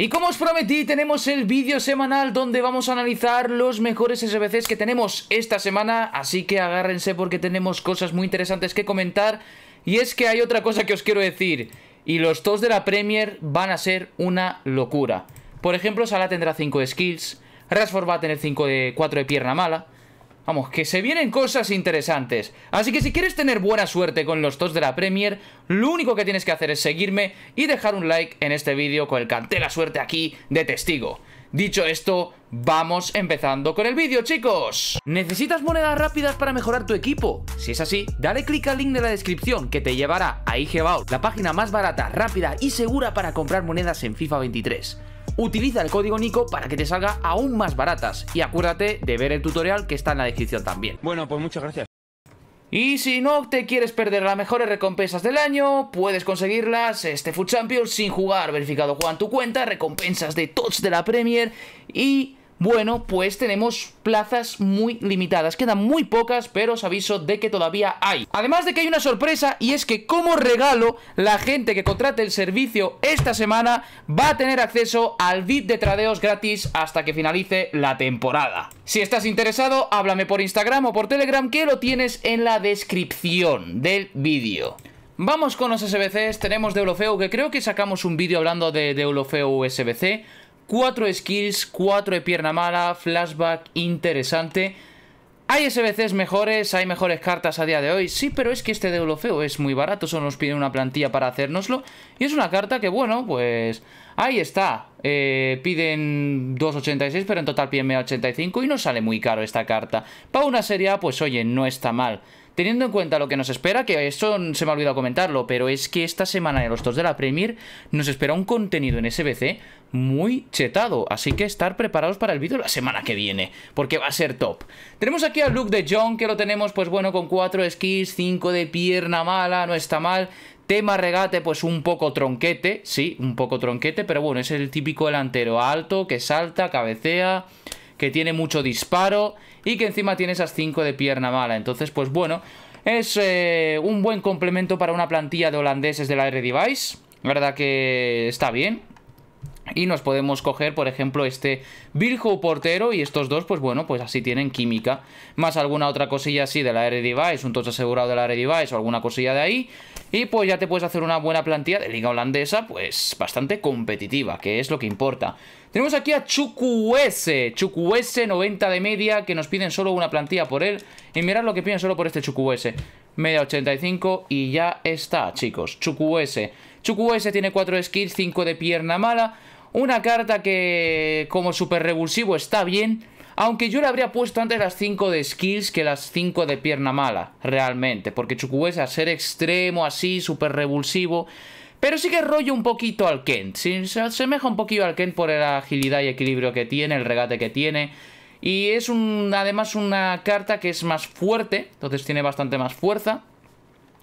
Y como os prometí, tenemos el vídeo semanal donde vamos a analizar los mejores SBCs que tenemos esta semana, así que agárrense porque tenemos cosas muy interesantes que comentar. Y es que hay otra cosa que os quiero decir, y los TOS de la Premier van a ser una locura. Por ejemplo, Salah tendrá 5 de skills, Rashford va a tener de 4 de pierna mala, Vamos, que se vienen cosas interesantes. Así que si quieres tener buena suerte con los tos de la Premier, lo único que tienes que hacer es seguirme y dejar un like en este vídeo con el canté la suerte aquí de testigo. Dicho esto, vamos empezando con el vídeo, chicos. ¿Necesitas monedas rápidas para mejorar tu equipo? Si es así, dale clic al link de la descripción que te llevará a IGBAO, la página más barata, rápida y segura para comprar monedas en FIFA 23 utiliza el código Nico para que te salga aún más baratas. Y acuérdate de ver el tutorial que está en la descripción también. Bueno, pues muchas gracias. Y si no te quieres perder las mejores recompensas del año, puedes conseguirlas este Food Champions sin jugar. Verificado Juan tu cuenta, recompensas de tots de la Premier y bueno, pues tenemos plazas muy limitadas. Quedan muy pocas, pero os aviso de que todavía hay. Además de que hay una sorpresa y es que como regalo, la gente que contrate el servicio esta semana va a tener acceso al VIP de tradeos gratis hasta que finalice la temporada. Si estás interesado, háblame por Instagram o por Telegram que lo tienes en la descripción del vídeo. Vamos con los SBCs, tenemos de que creo que sacamos un vídeo hablando de, de SBC. 4 skills, 4 de pierna mala, flashback interesante. Hay SBCs mejores, hay mejores cartas a día de hoy, sí, pero es que este de Olofeo es muy barato, solo nos piden una plantilla para hacérnoslo. Y es una carta que, bueno, pues ahí está. Eh, piden 2.86, pero en total piden 85 y no sale muy caro esta carta. Para una serie A, pues oye, no está mal. Teniendo en cuenta lo que nos espera, que esto se me ha olvidado comentarlo, pero es que esta semana en los dos de la Premier nos espera un contenido en SBC muy chetado, así que estar preparados para el vídeo la semana que viene, porque va a ser top. Tenemos aquí al Luke de John, que lo tenemos pues bueno con 4 skis, 5 de pierna mala, no está mal, Tema regate, pues un poco tronquete, sí, un poco tronquete, pero bueno, es el típico delantero alto que salta, cabecea, que tiene mucho disparo y que encima tiene esas 5 de pierna mala. Entonces, pues bueno, es eh, un buen complemento para una plantilla de holandeses de la R-Device. La verdad que está bien. Y nos podemos coger, por ejemplo, este Virgo Portero y estos dos, pues bueno, pues así tienen química. Más alguna otra cosilla así de la r Device, un tocho asegurado de la r Device o alguna cosilla de ahí. Y pues ya te puedes hacer una buena plantilla de liga holandesa, pues bastante competitiva, que es lo que importa. Tenemos aquí a Chukwuese, Chukwuese 90 de media, que nos piden solo una plantilla por él. Y mirad lo que piden solo por este Chukwuese. Media 85 y ya está, chicos. Chukwuese. Chukwuese tiene 4 skills, 5 de pierna mala... Una carta que como super revulsivo está bien, aunque yo le habría puesto antes las 5 de skills que las 5 de pierna mala, realmente, porque es a ser extremo así, super revulsivo, pero sí que rollo un poquito al Kent, se asemeja un poquito al Kent por la agilidad y equilibrio que tiene, el regate que tiene, y es además una carta que es más fuerte, entonces tiene bastante más fuerza.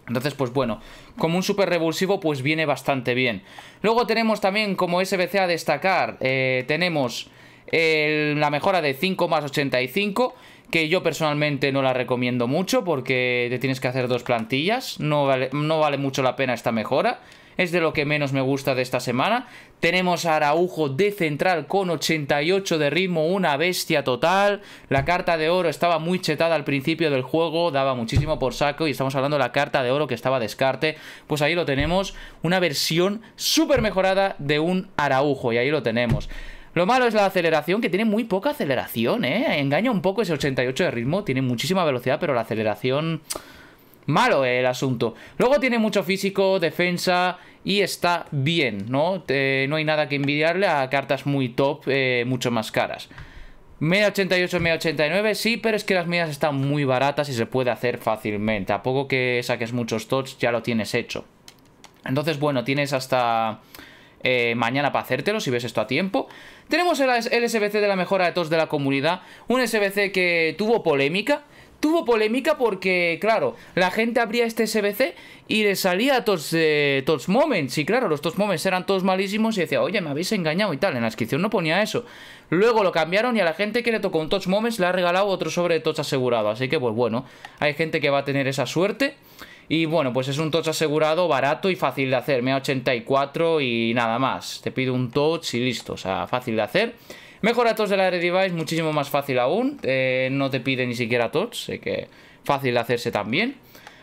Entonces, pues bueno, como un super revulsivo, pues viene bastante bien. Luego tenemos también como SBC a destacar, eh, tenemos la mejora de 5 más 85, que yo personalmente no la recomiendo mucho porque te tienes que hacer dos plantillas, no vale mucho la pena esta mejora es de lo que menos me gusta de esta semana. Tenemos a Araujo de central con 88 de ritmo, una bestia total. La carta de oro estaba muy chetada al principio del juego, daba muchísimo por saco y estamos hablando de la carta de oro que estaba descarte. Pues ahí lo tenemos, una versión súper mejorada de un Araujo y ahí lo tenemos. Lo malo es la aceleración, que tiene muy poca aceleración, ¿eh? Engaña un poco ese 88 de ritmo, tiene muchísima velocidad, pero la aceleración malo el asunto. Luego tiene mucho físico, defensa y está bien, ¿no? Eh, no hay nada que envidiarle a cartas muy top, eh, mucho más caras. Media 88, media 89, sí, pero es que las medias están muy baratas y se puede hacer fácilmente. A poco que saques muchos tots, ya lo tienes hecho. Entonces, bueno, tienes hasta... Eh, mañana para hacértelo si ves esto a tiempo. Tenemos el, SBC de la mejora de TOTS de la comunidad, un SBC que tuvo polémica, tuvo polémica porque, claro, la gente abría este SBC y le salía todos eh, todos moments. Y claro, los todos moments eran todos malísimos y decía, oye, me habéis engañado y tal. En la descripción no ponía eso. Luego lo cambiaron y a la gente que le tocó un tots moments le ha regalado otro sobre de asegurado. Así que, pues bueno, hay gente que va a tener esa suerte. Y bueno, pues es un touch asegurado, barato y fácil de hacer. Me 84 y nada más. Te pido un touch y listo. O sea, fácil de hacer. Mejora TOTS del device muchísimo más fácil aún. Eh, no te pide ni siquiera TOTS, sé que fácil de hacerse también.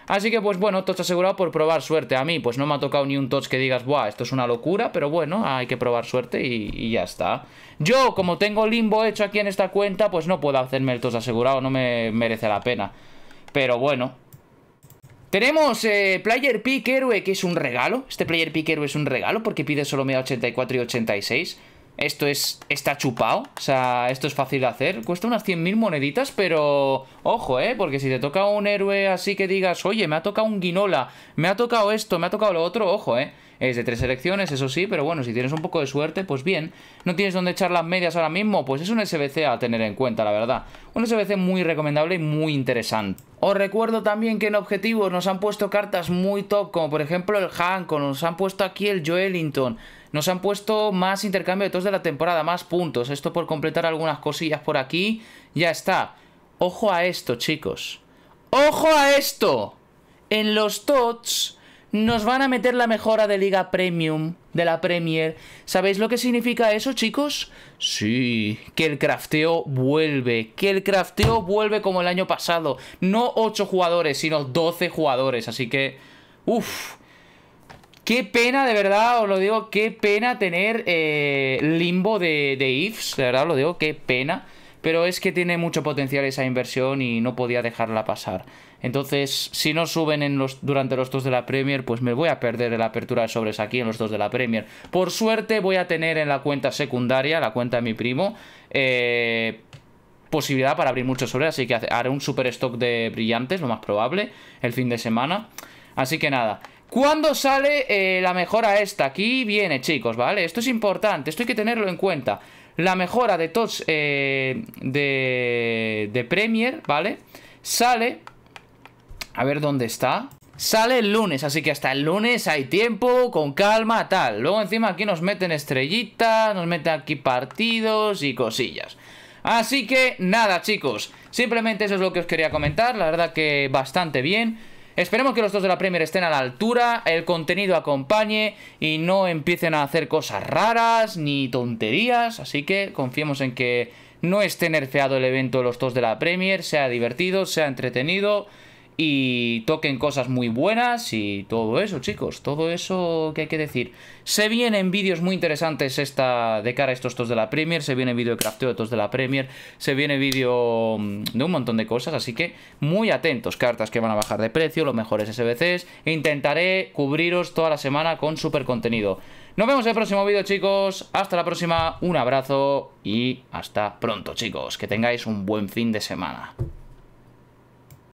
Así que pues bueno, TOTS asegurado por probar suerte. A mí pues no me ha tocado ni un TOTS que digas, ¡buah, esto es una locura! Pero bueno, hay que probar suerte y, ya está. Yo, como tengo limbo hecho aquí en esta cuenta, pues no puedo hacerme el TOTS asegurado, no me merece la pena. Pero bueno. Tenemos eh, Player Pick Héroe, que es un regalo. Este Player Pick Héroe es un regalo porque pide solo media 84 y 86. Esto es está chupado, o sea, esto es fácil de hacer. Cuesta unas 100.000 moneditas, pero ojo, ¿eh? Porque si te toca un héroe así que digas, oye, me ha tocado un guinola, me ha tocado esto, me ha tocado lo otro, ojo, ¿eh? Es de tres selecciones, eso sí, pero bueno, si tienes un poco de suerte, pues bien. ¿No tienes dónde echar las medias ahora mismo? Pues es un SBC a tener en cuenta, la verdad. Un SBC muy recomendable y muy interesante. Os recuerdo también que en objetivos nos han puesto cartas muy top, como por ejemplo el Hanko, nos han puesto aquí el Joelinton, nos han puesto más intercambio de todos de la temporada, más puntos. Esto por completar algunas cosillas por aquí. Ya está. Ojo a esto, chicos. ¡Ojo a esto! En los TOTS nos van a meter la mejora de Liga Premium, de la Premier. ¿Sabéis lo que significa eso, chicos? Sí, que el crafteo vuelve, que el crafteo vuelve como el año pasado. No 8 jugadores, sino 12 jugadores, así que... Uf, Qué pena, de verdad, os lo digo, qué pena tener eh, limbo de, de ifs, de verdad os lo digo, qué pena pero es que tiene mucho potencial esa inversión y no podía dejarla pasar. Entonces, si no suben en los, durante los dos de la Premier, pues me voy a perder la apertura de sobres aquí en los dos de la Premier. Por suerte voy a tener en la cuenta secundaria, la cuenta de mi primo, eh, posibilidad para abrir muchos sobres, así que haré un super stock de brillantes, lo más probable, el fin de semana. Así que nada, ¿Cuándo sale eh, la mejora esta? Aquí viene, chicos, ¿vale? Esto es importante, esto hay que tenerlo en cuenta la mejora de todos eh, de, de Premier, ¿vale? Sale, a ver dónde está, Sale el lunes, así que hasta el lunes hay tiempo, con calma, tal. Luego encima aquí nos meten estrellitas, nos meten aquí partidos y cosillas. Así que nada chicos, simplemente eso es lo que os quería comentar, la verdad que bastante bien. Esperemos que los dos de la Premier estén a la altura, el contenido acompañe y no empiecen a hacer cosas raras ni tonterías, así que confiemos en que no esté nerfeado el evento de los dos de la Premier, sea divertido, sea entretenido y toquen cosas muy buenas y todo eso, chicos, todo eso que hay que decir. Se vienen vídeos muy interesantes esta de cara a estos de la Premier, se viene vídeo de crafteo de estos de la Premier, se viene vídeo mm, de un montón de cosas, así que muy atentos, cartas que van a bajar de precio, los mejores SBCs, intentaré cubriros toda la semana con super contenido. Nos vemos en el próximo vídeo, chicos. Hasta la próxima, un abrazo y hasta pronto, chicos. Que tengáis un buen fin de semana.